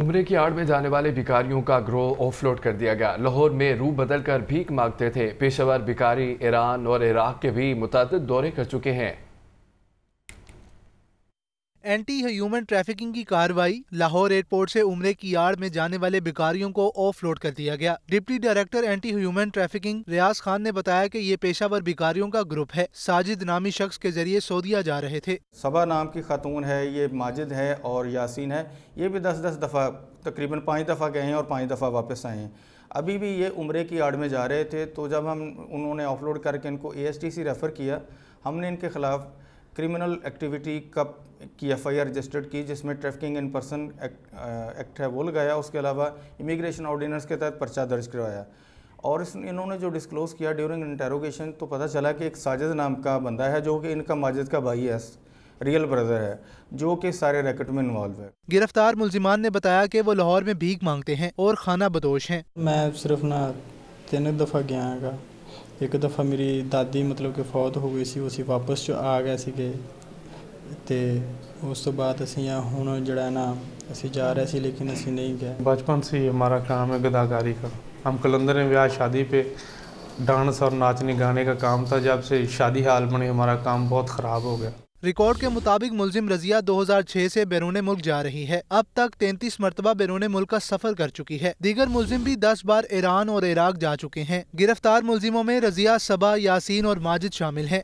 उम्र की आड़ में जाने वाले भिकारियों का ग्रोह ऑफलोड कर दिया गया लाहौर में रूप बदल कर भीख मांगते थे पेशेवर भिकारी ईरान और इराक के भी मुतद दौरे कर चुके हैं एंटी ह्यूमन ट्रैफिकिंग की कार्रवाई लाहौर एयरपोर्ट से उमरे की आड़ में जाने वाले भिखारियों को ऑफलोड कर दिया गया deputy director anti human trafficking Riyaz Khan ने बताया कि ये पेशावर भिखारियों का ग्रुप है साजिद नामी शख्स के जरिए सऊदिया जा रहे थे सबा नाम की खातून है ये माजिद है और यासीन है ये भी दस दस दफ़ा तकरीबन पाँच दफ़ा गए हैं और पाँच दफ़ा वापस आए हैं अभी भी ये उम्र की आड़ में जा रहे थे तो जब हम उन्होंने ऑफलोड करके इनको ए रेफ़र किया हमने इनके ख़िलाफ़ क्रिमिनल एक्टिविटी कब की एफ आई आर रजिस्टर्ड की जिसमें ट्रैफिकिंग इन पर्सन एक्ट है वो लगाया उसके अलावा इमिग्रेशन ऑर्डिनेंस के तहत पर्चा दर्ज करवाया और इस इन्होंने जो डिस्क्लोज किया ड्यूरिंग इंटेरोगेशन तो पता चला कि एक साजिद नाम का बंदा है जो कि इनका माजिद का भाई है रियल ब्रदर है जो कि सारे रैकेट में इन्वॉल्व है गिरफ्तार मुलजिमान ने बताया कि वो लाहौर में भीख मांगते हैं और खाना बदोश हैं मैं सिर्फ ना तीन दफ़ा गया ਇੱਕ ਦਫਾ ਮੇਰੀ ਦਾਦੀ ਮਤਲਬ ਕਿ ਫੌਤ ਹੋ ਗਈ ਸੀ ਉਸੀ ਵਾਪਸ ਚ ਆ ਗਏ ਸੀਗੇ ਤੇ ਉਸ ਤੋਂ ਬਾਅਦ ਅਸੀਂ ਆ ਹੁਣ ਜਿਹੜਾ ਨਾ ਅਸੀਂ ਜਾ ਰਹੇ ਸੀ ਲੇਕਿਨ ਅਸੀਂ ਨਹੀਂ ਗਏ ਬਚਪਨ ਸੀ ਹਮਾਰਾ ਕਾਮ ਹੈ ਗਦਾਗਾਰੀ ਦਾ ਹਮ ਕਲੰਦਰ ਨੇ ਵਿਆਹ ਸ਼ਾਦੀ ਪੇ ਡਾਂਸ ਔਰ ਨਾਚਨੇ ਗਾਣੇ ਦਾ ਕੰਮ ਤਾਂ ਜਬ ਸੇ ਸ਼ਾਦੀ ਹਾਲ ਬਣੇ ਹਮਾਰਾ ਕੰਮ ਬਹੁਤ ਖਰਾਬ ਹੋ ਗਿਆ रिकॉर्ड के मुताबिक मुलजिम रजिया 2006 से बैरून मुल्क जा रही है अब तक 33 मरतबा बैरून मुल्क का सफर कर चुकी है दीगर मुलजिम भी 10 बार ईरान और इराक जा चुके हैं गिरफ्तार मुलजिमों में रजिया सबा यासीन और माजिद शामिल हैं